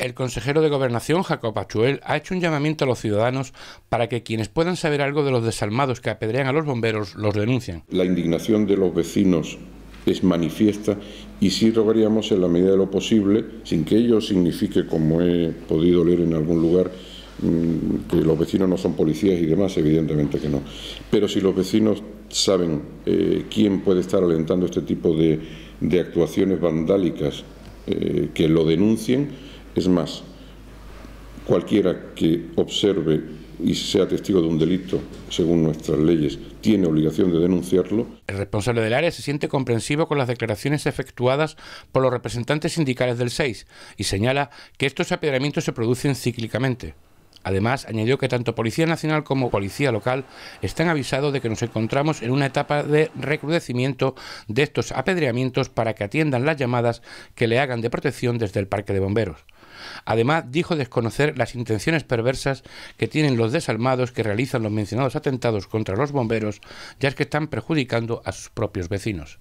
El consejero de Gobernación, Jacob Achuel, ha hecho un llamamiento a los ciudadanos para que quienes puedan saber algo de los desalmados que apedrean a los bomberos los denuncien. La indignación de los vecinos es manifiesta y si rogaríamos en la medida de lo posible, sin que ello signifique, como he podido leer en algún lugar, mm, que los vecinos no son policías y demás, evidentemente que no. Pero si los vecinos saben eh, quién puede estar alentando este tipo de, actuaciones vandálicas, eh, que lo denuncien es más, cualquiera que observe y sea testigo de un delito, según nuestras leyes, tiene obligación de denunciarlo. El responsable del área se siente comprensivo con las declaraciones efectuadas por los representantes sindicales del 6 y señala que estos apedramientos se producen cíclicamente. Además, añadió que tanto Policía Nacional como Policía Local están avisados de que nos encontramos en una etapa de recrudecimiento de estos apedreamientos para que atiendan las llamadas que le hagan de protección desde el Parque de Bomberos. Además, dijo desconocer las intenciones perversas que tienen los desalmados que realizan los mencionados atentados contra los bomberos, ya es que están perjudicando a sus propios vecinos.